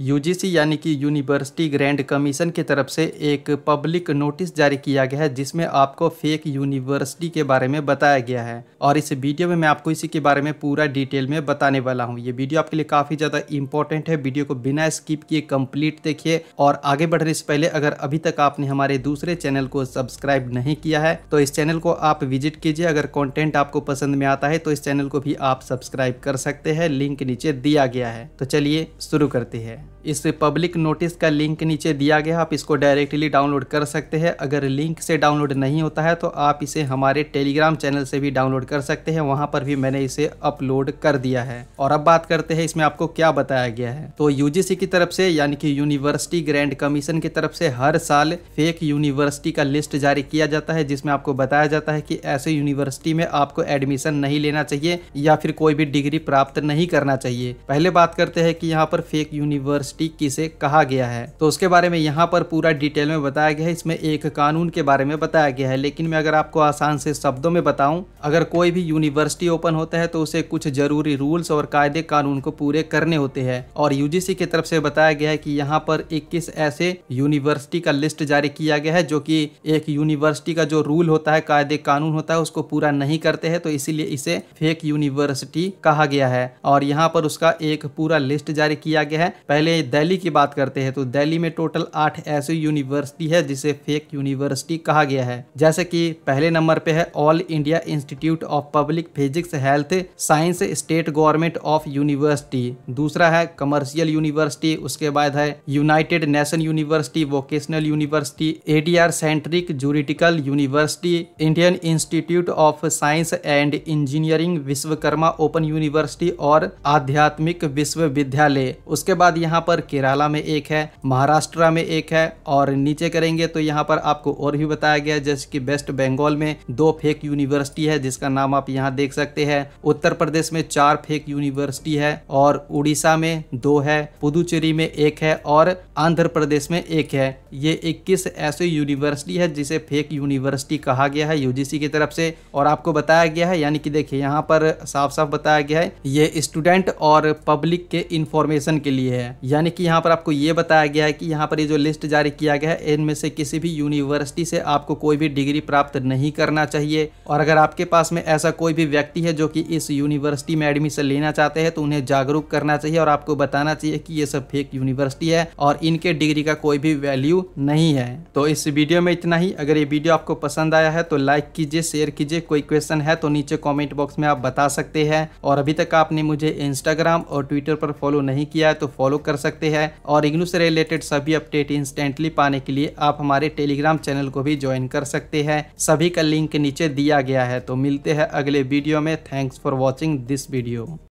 UGC यानी कि university grand commission की तरफ से एक पब्लिक नोटिस जारी किया गया है जिसमें आपको फेक यूनिवर्सिटी के बारे में बताया गया है और इस वीडियो में मैं आपको इसी के बारे में पूरा डिटेल में बताने वाला हूँ ये वीडियो आपके लिए काफ़ी ज़्यादा इंपॉर्टेंट है वीडियो को बिना स्किप किए कम्प्लीट देखिए और आगे बढ़ने से पहले अगर अभी तक आपने हमारे दूसरे चैनल को सब्सक्राइब नहीं किया है तो इस चैनल को आप विजिट कीजिए अगर कॉन्टेंट आपको पसंद में आता है तो इस चैनल को भी आप सब्सक्राइब कर सकते हैं लिंक नीचे दिया गया है तो चलिए शुरू करते हैं इस पब्लिक नोटिस का लिंक नीचे दिया गया आप इसको डायरेक्टली डाउनलोड कर सकते हैं अगर लिंक से डाउनलोड नहीं होता है तो आप इसे हमारे टेलीग्राम चैनल से भी डाउनलोड कर सकते हैं वहां पर भी मैंने इसे अपलोड कर दिया है और अब बात करते हैं इसमें आपको क्या बताया गया है तो यूजीसी की तरफ से यानी कि यूनिवर्सिटी ग्रैंड कमीशन की तरफ से हर साल फेक यूनिवर्सिटी का लिस्ट जारी किया जाता है जिसमें आपको बताया जाता है कि ऐसे यूनिवर्सिटी में आपको एडमिशन नहीं लेना चाहिए या फिर कोई भी डिग्री प्राप्त नहीं करना चाहिए पहले बात करते हैं कि यहाँ पर फेक यूनिवर्सिटी यूनिवर्सिटी किसे कहा गया है तो उसके बारे में यहाँ पर पूरा डिटेल में बताया गया है इसमें एक कानून के बारे में बताया गया है लेकिन मैं अगर आपको आसान से शब्दों में बताऊँ अगर कोई भी यूनिवर्सिटी ओपन होता है तो उसे कुछ जरूरी रूल्स और कायदे कानून को पूरे करने होते हैं और यूजीसी की तरफ से बताया गया है कि यहाँ पर इक्कीस ऐसे यूनिवर्सिटी का लिस्ट जारी किया गया है जो कि एक यूनिवर्सिटी का जो रूल होता है कायदे कानून होता है उसको पूरा नहीं करते हैं तो इसीलिए इसे फेक यूनिवर्सिटी कहा गया है और यहाँ पर उसका एक पूरा लिस्ट जारी किया गया है पहले पहले दिल्ली की बात करते हैं तो दिल्ली में टोटल आठ ऐसी यूनिवर्सिटी है जिसे फेक यूनिवर्सिटी कहा गया है जैसे कि पहले नंबर पे है all India institute of public physics health science state government of university दूसरा है कमर्शियल यूनिवर्सिटी उसके बाद है united nation university vocational university ADR centric juridical university Indian institute of science and engineering Vishwakarma open university और आध्यात्मिक विश्वविद्यालय उसके बाद यहाँ यहाँ पर केरला में एक है महाराष्ट्र में एक है और नीचे करेंगे तो यहाँ पर आपको और भी बताया गया जैसे कि वेस्ट बंगाल में दो फेक यूनिवर्सिटी है जिसका नाम आप यहाँ देख सकते हैं उत्तर प्रदेश में चार फेक यूनिवर्सिटी है और उड़ीसा में दो है पुदुचेरी में एक है और आंध्र प्रदेश में एक है ये इक्कीस ऐसी यूनिवर्सिटी है जिसे फेक यूनिवर्सिटी कहा गया है यूजीसी की तरफ से और आपको बताया गया है यानी कि देखिए यहाँ पर साफ साफ बताया गया है ये स्टूडेंट और पब्लिक के इंफॉर्मेशन के लिए है यानी कि यहाँ पर आपको ये बताया गया है कि यहाँ पर ये जो लिस्ट जारी किया गया है इनमें से किसी भी यूनिवर्सिटी से आपको कोई भी डिग्री प्राप्त नहीं करना चाहिए और अगर आपके पास में ऐसा कोई भी व्यक्ति है जो कि इस यूनिवर्सिटी में एडमिशन लेना चाहते हैं तो उन्हें जागरूक करना चाहिए और आपको बताना चाहिए कि ये सब फेक यूनिवर्सिटी है और इनके डिग्री का कोई भी वैल्यू नहीं है तो इस वीडियो में इतना ही अगर ये वीडियो आपको पसंद आया है तो लाइक कीजिए शेयर कीजिए कोई क्वेश्चन है तो नीचे कॉमेंट बॉक्स में आप बता सकते हैं और अभी तक आपने मुझे इंस्टाग्राम और ट्विटर पर फॉलो नहीं किया है तो फॉलो कर कर सकते हैं और इग्नू से रिलेटेड सभी अपडेट इंस्टेंटली पाने के लिए आप हमारे टेलीग्राम चैनल को भी ज्वाइन कर सकते हैं सभी का लिंक नीचे दिया गया है तो मिलते हैं अगले वीडियो में thanks for watching this video